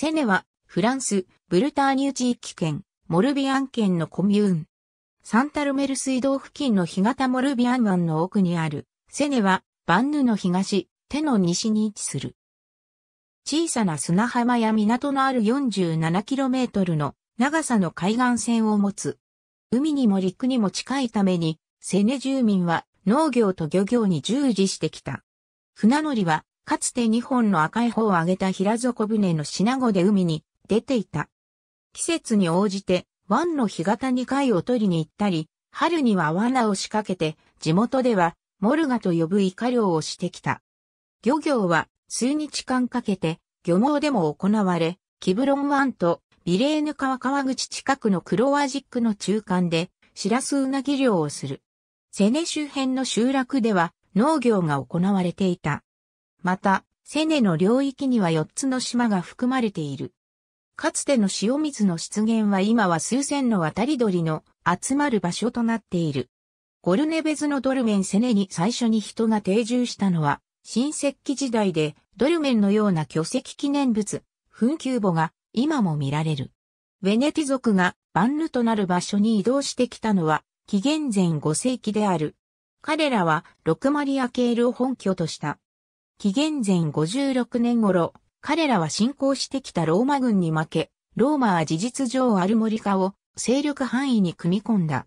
セネは、フランス、ブルターニュ地域圏、モルビアン県のコミューン。サンタルメル水道付近の干潟モルビアン湾の奥にある、セネは、バンヌの東、手の西に位置する。小さな砂浜や港のある 47km の長さの海岸線を持つ。海にも陸にも近いために、セネ住民は農業と漁業に従事してきた。船乗りはかつて2本の赤い帆を上げた平底船の品子で海に出ていた。季節に応じて湾の干潟に貝を取りに行ったり、春には罠を仕掛けて、地元ではモルガと呼ぶイカ漁をしてきた。漁業は数日間かけて漁網でも行われ、キブロン湾とビレーヌ川川口近くのクロワジックの中間でシラスウナギ漁をする。セネ周辺の集落では農業が行われていた。また、セネの領域には4つの島が含まれている。かつての塩水の出現は今は数千の渡り鳥の集まる場所となっている。ゴルネベズのドルメンセネに最初に人が定住したのは、新石器時代でドルメンのような巨石記念物、墳丘墓が今も見られる。ベネティ族がバンヌとなる場所に移動してきたのは、紀元前5世紀である。彼らはロクマリア系ルを本拠とした紀元前56年頃、彼らは侵攻してきたローマ軍に負け、ローマは事実上アルモリカを勢力範囲に組み込んだ。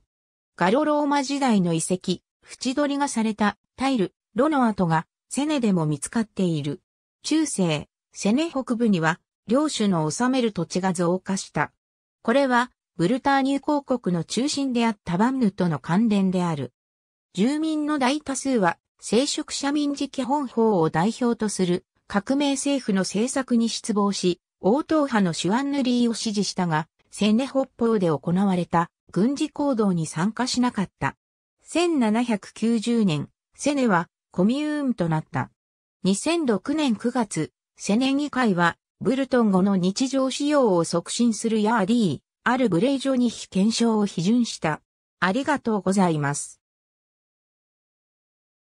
ガロローマ時代の遺跡、縁取りがされたタイル、炉の跡がセネでも見つかっている。中世、セネ北部には領主の治める土地が増加した。これはブルターニュ公国の中心であったバンヌとの関連である。住民の大多数は聖職者民事基本法を代表とする革命政府の政策に失望し、応答派のンヌ塗りを支持したが、セネ北方で行われた軍事行動に参加しなかった。1790年、セネはコミューンとなった。2006年9月、セネ議会はブルトン語の日常使用を促進するヤーリー、あるブレイジョに非検証を批准した。ありがとうございます。